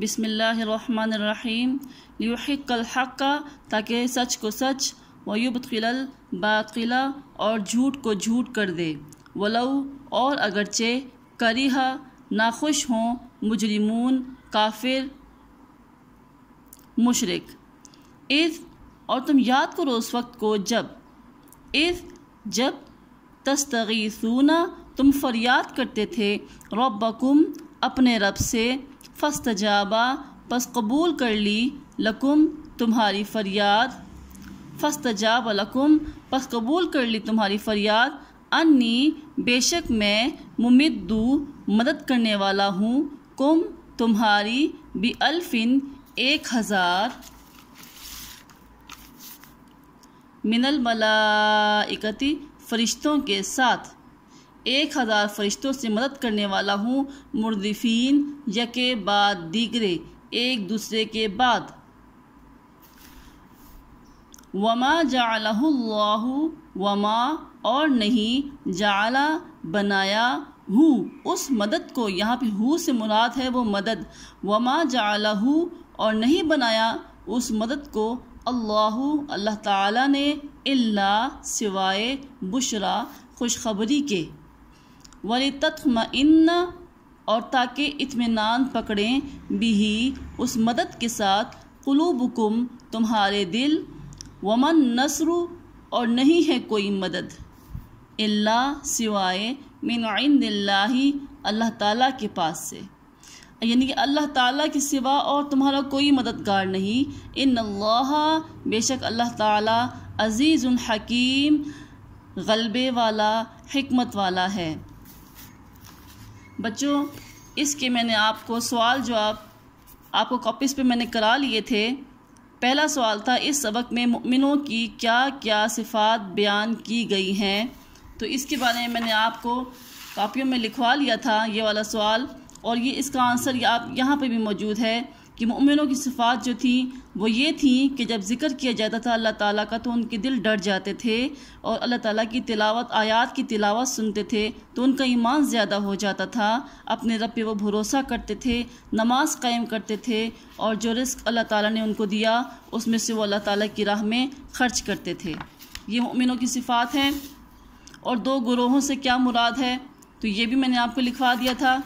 बिसमीम लिहक़लहक़ ताकि सच को सच वयुब खिलल बातिला और झूठ को झूठ कर दे वलऊ और अगरचे करीहा नाखुश हों मुजरिमून काफिर मुशरक इस और तुम याद करो उस वक्त को जब इस जब तस्तगीसूना तुम फरियाद करते थे रब्बकुम अपने रब से जाबा बस कबूल कर ली लकुम तुम्हारी फ़रियाद फस्त फ़स्तजाब लकुम बस कबूल कर ली तुम्हारी फ़रियाद अन्नी बेशक मैं मुमिदू मदद करने वाला हूँ कुम तुम्हारी भी अल्फिन एक हज़ार मिनल मलाइकती फ़रिश्तों के साथ एक हज़ार फरिश्तों से मदद करने वाला हूँ मुर्दफीन यके बाद दीगरे एक दूसरे के बाद वमा जालह वमा और नहीं जाला बनाया हूँ उस मदद को यहाँ पे हु से मुराद है वो मदद वमा जालहू और नहीं बनाया उस मदद को अल्लाह अल्लाह ताला ने इल्ला सिवाय बुशरा खुशखबरी के वली इन और ताकि इतमान पकड़ें भी उस मदद के साथ कलूबकुम तुम्हारे दिल वमन नसरु और नहीं है कोई मदद अल्लाह सिवाय मिन अल्लाह ताला के पास से यानी कि अल्लाह ताला के सिवा और तुम्हारा कोई मददगार नहीं इन बेशक अल्लाह ताला अज़ीज़ हकीम गलबे वाला हमत वाला है बच्चों इसके मैंने आपको सवाल जो आप, आपको कॉपीज़ पे मैंने करा लिए थे पहला सवाल था इस सबक में मुमिनों की क्या क्या सिफात बयान की गई हैं तो इसके बारे में मैंने आपको कापियों में लिखवा लिया था ये वाला सवाल और ये इसका आंसर आप यहाँ पर भी मौजूद है कि मोमिनों की सिफात जो थी वो ये थी कि जब जिक्र किया जाता था अल्लाह ताला का तो उनके दिल डर जाते थे और अल्लाह ताला की तिलावत आयात की तिलावत सुनते थे तो उनका ईमान ज़्यादा हो जाता था अपने रब पे वो भरोसा करते थे नमाज कायम करते थे और जो रिस्क अल्लाह ताला ने उनको दिया उसमें से वो अल्लाह ताला की राह में खर्च करते थे ये मोमिनों की सिफात हैं और दो ग्रोहों से क्या मुराद है तो ये भी मैंने आपको लिखवा दिया था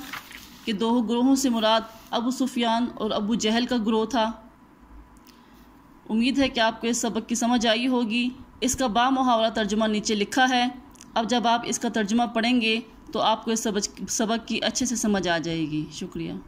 कि दो ग्रोहों से मुराद अबू सुफियान और अबू जहल का ग्रोह था उम्मीद है कि आपको इस सबक की समझ आई होगी इसका बा मुहावरा तर्जुमा नीचे लिखा है अब जब आप इसका तर्जुमा पढ़ेंगे तो आपको इस सबक सबक की अच्छे से समझ आ जाएगी शुक्रिया